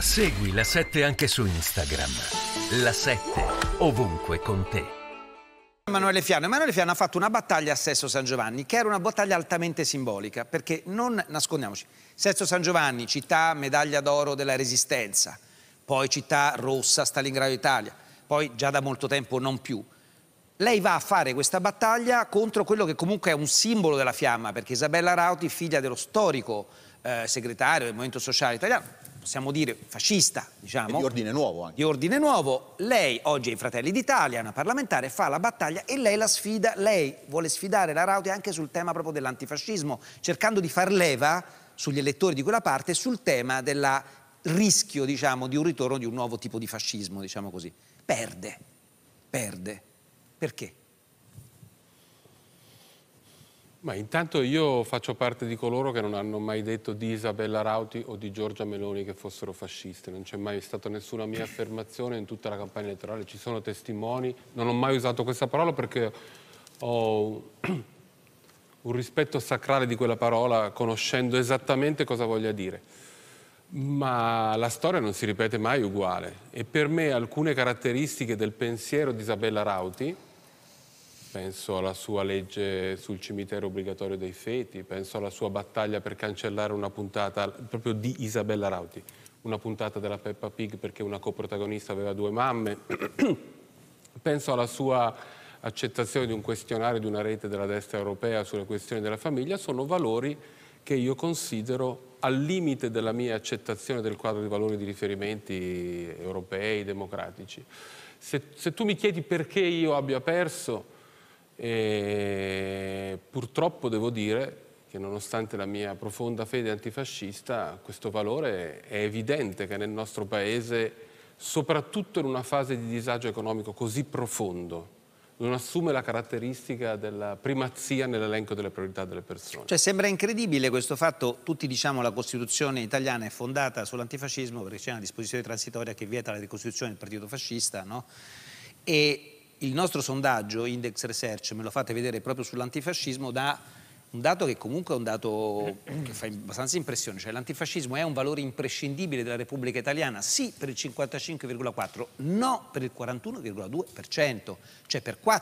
Segui la 7 anche su Instagram. La 7 ovunque con te. Emanuele Fiano. Emanuele Fiano ha fatto una battaglia a Sesto San Giovanni, che era una battaglia altamente simbolica, perché non nascondiamoci, Sesto San Giovanni, città medaglia d'oro della resistenza, poi città rossa Stalingrado Italia, poi già da molto tempo non più. Lei va a fare questa battaglia contro quello che comunque è un simbolo della fiamma, perché Isabella Rauti, figlia dello storico eh, segretario del Movimento Sociale Italiano, possiamo dire, fascista, diciamo. E di ordine nuovo anche. Di ordine nuovo. Lei oggi è i Fratelli d'Italia, una parlamentare, fa la battaglia e lei la sfida, lei vuole sfidare la Rauti anche sul tema proprio dell'antifascismo, cercando di far leva sugli elettori di quella parte sul tema del rischio, diciamo, di un ritorno di un nuovo tipo di fascismo, diciamo così. Perde, perde. Perché? Ma intanto io faccio parte di coloro che non hanno mai detto di Isabella Rauti o di Giorgia Meloni che fossero fasciste, non c'è mai stata nessuna mia affermazione in tutta la campagna elettorale, ci sono testimoni, non ho mai usato questa parola perché ho un rispetto sacrale di quella parola conoscendo esattamente cosa voglia dire. Ma la storia non si ripete mai uguale e per me alcune caratteristiche del pensiero di Isabella Rauti penso alla sua legge sul cimitero obbligatorio dei feti, penso alla sua battaglia per cancellare una puntata proprio di Isabella Rauti, una puntata della Peppa Pig perché una coprotagonista aveva due mamme, penso alla sua accettazione di un questionario di una rete della destra europea sulle questioni della famiglia, sono valori che io considero al limite della mia accettazione del quadro di valori di riferimenti europei, democratici. Se, se tu mi chiedi perché io abbia perso, e purtroppo devo dire che nonostante la mia profonda fede antifascista, questo valore è evidente che nel nostro Paese, soprattutto in una fase di disagio economico così profondo, non assume la caratteristica della primazia nell'elenco delle priorità delle persone. Cioè sembra incredibile questo fatto, tutti diciamo che la Costituzione italiana è fondata sull'antifascismo perché c'è una disposizione transitoria che vieta la ricostituzione del partito fascista, no? E il nostro sondaggio Index Research, me lo fate vedere proprio sull'antifascismo, dà un dato che comunque è un dato che fa abbastanza impressione, cioè l'antifascismo è un valore imprescindibile della Repubblica Italiana, sì per il 55,4, no per il 41,2%, cioè per 4